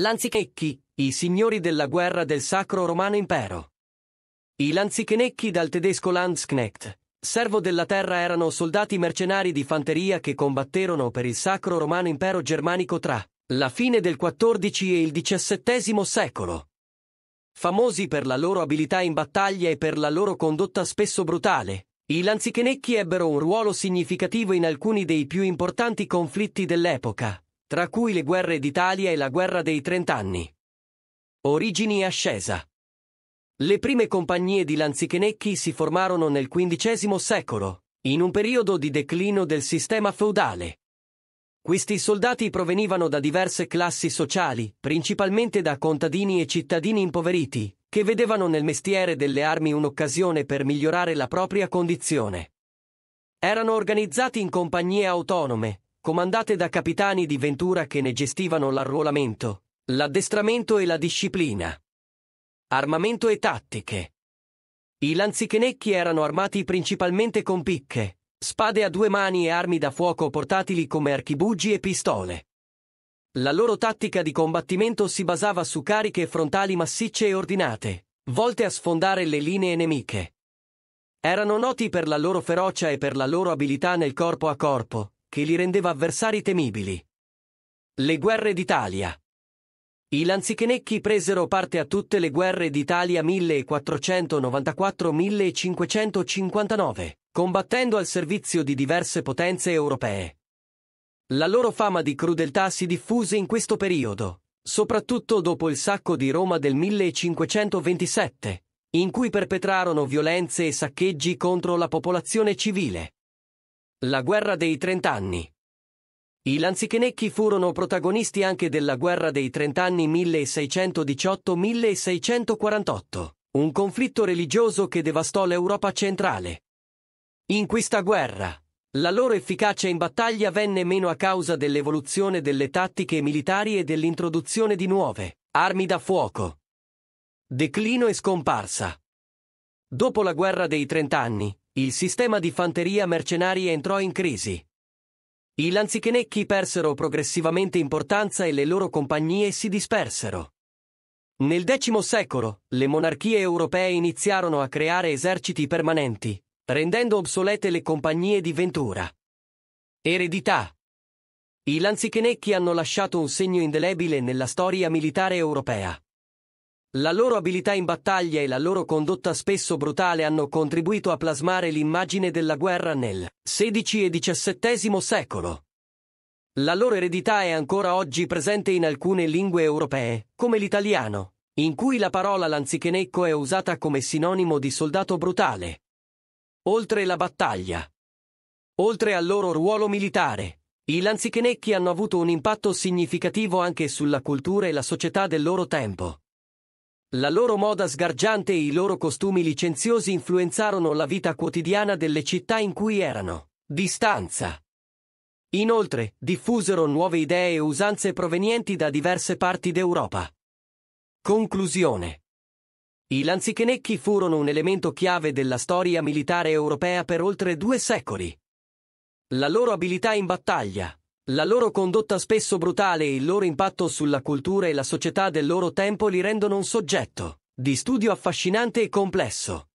Lanzichenecchi, i signori della guerra del Sacro Romano Impero. I lanzichenecchi dal tedesco Landsknecht, servo della terra erano soldati mercenari di fanteria che combatterono per il Sacro Romano Impero Germanico tra la fine del XIV e il XVII secolo. Famosi per la loro abilità in battaglia e per la loro condotta spesso brutale, i lanzichenecchi ebbero un ruolo significativo in alcuni dei più importanti conflitti dell'epoca, tra cui le guerre d'Italia e la guerra dei Trent'anni. Origini e ascesa. Le prime compagnie di lanzichenecchi si formarono nel XV secolo, in un periodo di declino del sistema feudale. Questi soldati provenivano da diverse classi sociali, principalmente da contadini e cittadini impoveriti, che vedevano nel mestiere delle armi un'occasione per migliorare la propria condizione. Erano organizzati in compagnie autonome, comandate da capitani di Ventura che ne gestivano l'arruolamento, l'addestramento e la disciplina. Armamento e tattiche. I lanzichenecchi erano armati principalmente con picche, spade a due mani e armi da fuoco portatili come archibugi e pistole. La loro tattica di combattimento si basava su cariche frontali massicce e ordinate, volte a sfondare le linee nemiche. Erano noti per la loro ferocia e per la loro abilità nel corpo a corpo, che li rendeva avversari temibili. Le guerre d'Italia. I lanzichenecchi presero parte a tutte le guerre d'Italia 1494-1559, combattendo al servizio di diverse potenze europee. La loro fama di crudeltà si diffuse in questo periodo, soprattutto dopo il sacco di Roma del 1527, in cui perpetrarono violenze e saccheggi contro la popolazione civile. La guerra dei trent'anni. I lanzichenecchi furono protagonisti anche della guerra dei trent'anni 1618-1648, un conflitto religioso che devastò l'Europa centrale. In questa guerra, la loro efficacia in battaglia venne meno a causa dell'evoluzione delle tattiche militari e dell'introduzione di nuove armi da fuoco. Declino e scomparsa. Dopo la guerra dei trent'anni, il sistema di fanteria mercenari entrò in crisi. I lanzichenecchi persero progressivamente importanza e le loro compagnie si dispersero. Nel X secolo, le monarchie europee iniziarono a creare eserciti permanenti, rendendo obsolete le compagnie di ventura. Eredità. I lanzichenecchi hanno lasciato un segno indelebile nella storia militare europea. La loro abilità in battaglia e la loro condotta spesso brutale hanno contribuito a plasmare l'immagine della guerra nel XVI e XVII secolo. La loro eredità è ancora oggi presente in alcune lingue europee, come l'italiano, in cui la parola lanzichenecco è usata come sinonimo di soldato brutale. Oltre la battaglia. Oltre al loro ruolo militare, i lanzichenecchi hanno avuto un impatto significativo anche sulla cultura e la società del loro tempo. La loro moda sgargiante e i loro costumi licenziosi influenzarono la vita quotidiana delle città in cui erano. Distanza. Inoltre, diffusero nuove idee e usanze provenienti da diverse parti d'Europa. Conclusione. I lanzichenecchi furono un elemento chiave della storia militare europea per oltre due secoli. La loro abilità in battaglia, la loro condotta spesso brutale e il loro impatto sulla cultura e la società del loro tempo li rendono un soggetto di studio affascinante e complesso.